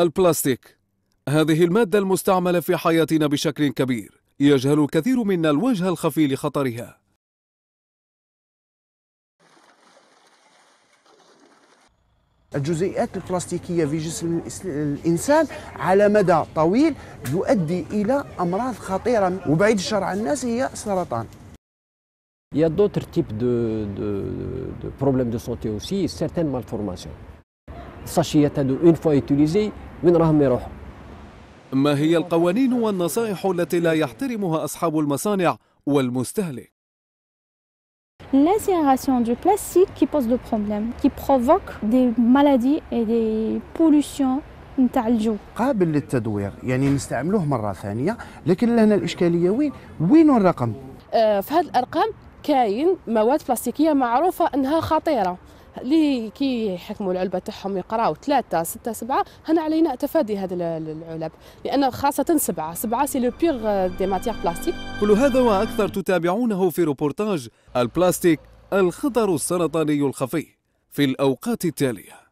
البلاستيك هذه المادة المستعملة في حياتنا بشكل كبير يجهل الكثير منا الوجه الخفي لخطرها الجزيئات البلاستيكية في جسم الإنسان على مدى طويل يؤدي إلى أمراض خطيرة وبعيد الشر عن الناس هي السرطان Il y a d'autres types de, de, de problèmes de santé aussi, certaines malformations. Sachez à une fois utilisé, من راهم يروحوا ما هي القوانين والنصائح التي لا يحترمها أصحاب المصانع والمستهلك L'incinération du plastique qui pose des problèmes, qui provoque des maladies et des pollutions نتاع الجو قابل للتدوير يعني نستعملوه مره ثانيه لكن لهنا الاشكاليه وين وين الرقم آه، في هذه الارقام كاين مواد بلاستيكيه معروفه انها خطيره اللي كي يحكموا العلبه تاعهم يقراو ثلاثه سته سبعه هنا علينا تفادي هذه العلب لان خاصه سبعه سبعه سي لو بيغ دي ماتيغ بلاستيك كل هذا واكثر تتابعونه في روبورتاج البلاستيك الخطر السرطاني الخفي في الاوقات التاليه